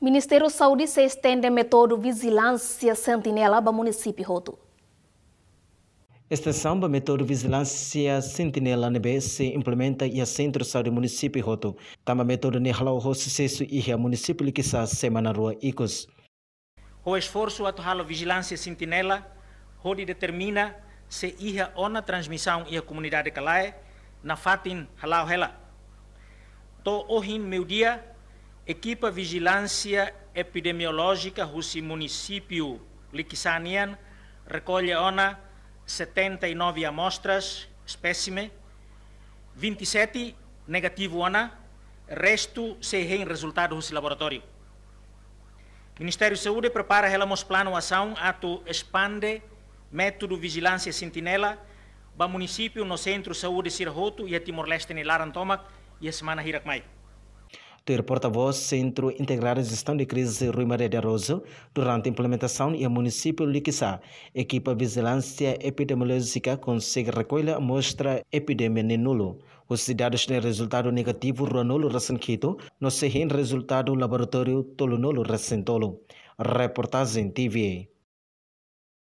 Ministério Saúde se estende método Vigilância Sentinela para o município Roto. Esta Samba método Vigilância Sentinela NB se implementa e a Centro de Saúde município Roto. Tamba método Nihalau Rossicesso e a município Liquissá Semana Rua Icos. O esforço atual Vigilância Sentinela Rodi determina se ia ona transmissão e a comunidade calae na fatin halau hela. To ohin meu dia Equipa Vigilância Epidemiológica Rússia Município Liksanian recolhe ona 79 amostras, espécime, 27 negativo ona, resto sem resultado Rusi laboratório. Ministério de Saúde prepara relamos plano ação ato expande método vigilância sentinela ba município no centro saúde Sirhoto e a Timor-Leste Nilaran Tomac e a semana Hirakmai o porta-voz Centro Integrado de Gestão de Crise Rui Maria de Arroso durante a implementação e o município Liquiçá. Equipa Vigilância Epidemiológica consegue recolher a amostra epidemia em nulo. Os cidadãos têm resultado negativo Rua Nulo quito não se resultado laboratório tolo nulo recém Reportagem TVA.